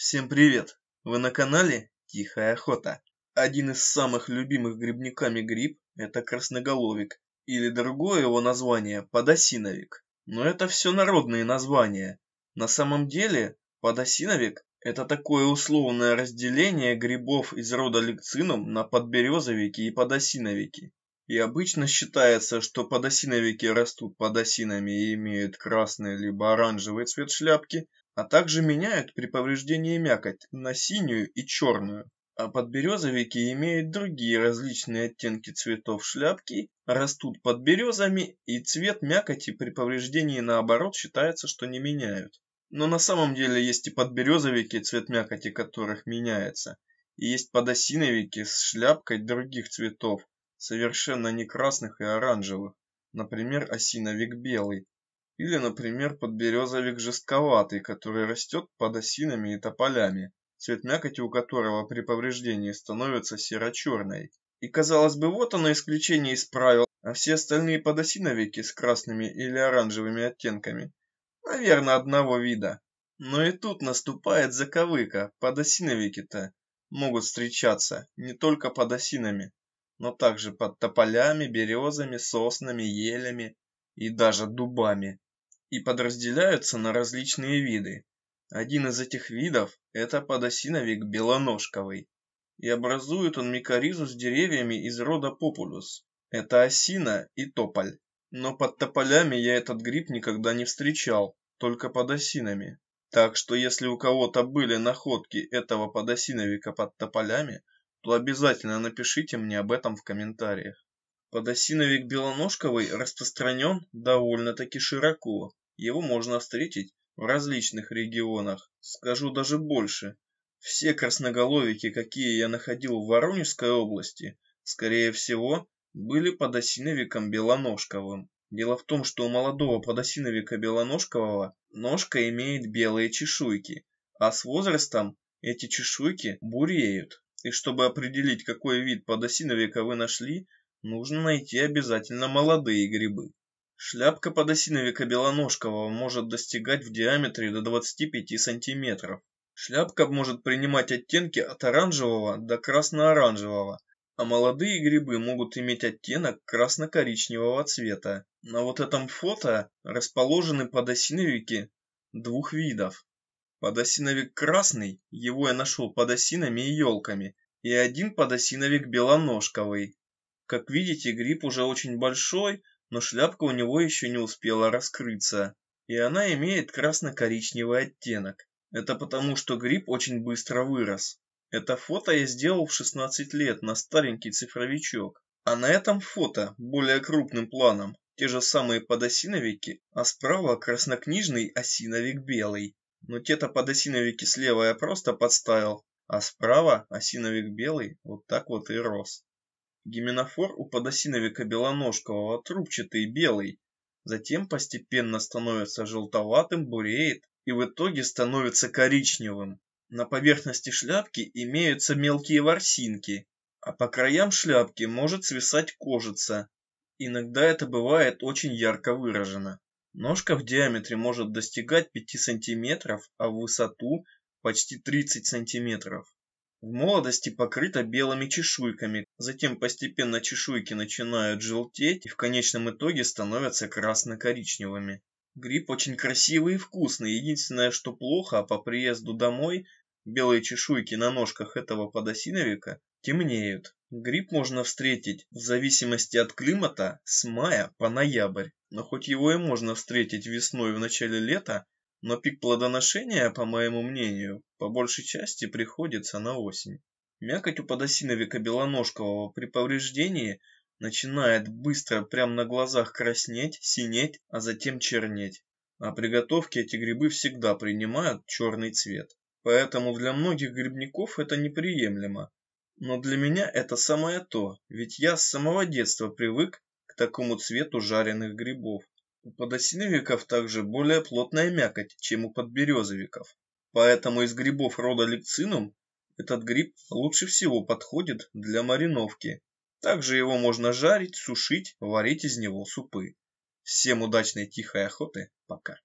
Всем привет! Вы на канале Тихая Охота. Один из самых любимых грибниками гриб – это красноголовик, или другое его название – подосиновик. Но это все народные названия. На самом деле подосиновик – это такое условное разделение грибов из рода лекцинум на подберезовики и подосиновики. И обычно считается, что подосиновики растут подосинами и имеют красный либо оранжевый цвет шляпки – а также меняют при повреждении мякоть на синюю и черную. А подберезовики имеют другие различные оттенки цветов шляпки, растут под березами и цвет мякоти при повреждении наоборот считается, что не меняют. Но на самом деле есть и подберезовики, цвет мякоти которых меняется, и есть подосиновики с шляпкой других цветов, совершенно не красных и оранжевых, например, осиновик белый, или, например, подберезовик жестковатый, который растет под осинами и тополями, цвет мякоти у которого при повреждении становится серо-черной. И казалось бы, вот оно исключение из правил, а все остальные подосиновики с красными или оранжевыми оттенками. Наверное, одного вида. Но и тут наступает заковыка, подосиновики-то могут встречаться не только под осинами, но также под тополями, березами, соснами, елями и даже дубами и подразделяются на различные виды. Один из этих видов – это подосиновик белоножковый, и образует он микоризу с деревьями из рода популюс. Это осина и тополь. Но под тополями я этот гриб никогда не встречал, только под осинами. Так что если у кого-то были находки этого подосиновика под тополями, то обязательно напишите мне об этом в комментариях. Подосиновик белоножковый распространен довольно-таки широко. Его можно встретить в различных регионах. Скажу даже больше. Все красноголовики, какие я находил в Воронежской области, скорее всего, были подосиновиком белоножковым. Дело в том, что у молодого подосиновика белоножкового ножка имеет белые чешуйки, а с возрастом эти чешуйки буреют. И чтобы определить, какой вид подосиновика вы нашли, нужно найти обязательно молодые грибы. Шляпка подосиновика белоножкового может достигать в диаметре до 25 сантиметров. Шляпка может принимать оттенки от оранжевого до красно-оранжевого, а молодые грибы могут иметь оттенок красно-коричневого цвета. На вот этом фото расположены подосиновики двух видов. Подосиновик красный, его я нашел под осинами и елками, и один подосиновик белоножковый, как видите, гриб уже очень большой, но шляпка у него еще не успела раскрыться, и она имеет красно-коричневый оттенок. Это потому, что гриб очень быстро вырос. Это фото я сделал в 16 лет на старенький цифровичок. А на этом фото, более крупным планом, те же самые подосиновики, а справа краснокнижный осиновик белый. Но те-то подосиновики слева я просто подставил, а справа осиновик белый вот так вот и рос. Гименофор у подосиновика белоножкового трубчатый белый, затем постепенно становится желтоватым, буреет и в итоге становится коричневым. На поверхности шляпки имеются мелкие ворсинки, а по краям шляпки может свисать кожица. Иногда это бывает очень ярко выражено. Ножка в диаметре может достигать 5 см, а в высоту почти 30 см. В молодости покрыта белыми чешуйками, Затем постепенно чешуйки начинают желтеть и в конечном итоге становятся красно-коричневыми. Гриб очень красивый и вкусный. Единственное, что плохо, а по приезду домой белые чешуйки на ножках этого подосиновика темнеют. Гриб можно встретить в зависимости от климата с мая по ноябрь. Но хоть его и можно встретить весной в начале лета, но пик плодоношения, по моему мнению, по большей части приходится на осень. Мякоть у подосиновика белоножкового при повреждении начинает быстро прямо на глазах краснеть, синеть, а затем чернеть. А при эти грибы всегда принимают черный цвет. Поэтому для многих грибников это неприемлемо. Но для меня это самое то, ведь я с самого детства привык к такому цвету жареных грибов. У подосиновиков также более плотная мякоть, чем у подберезовиков. Поэтому из грибов рода лекцинум этот гриб лучше всего подходит для мариновки. Также его можно жарить, сушить, варить из него супы. Всем удачной тихой охоты. Пока.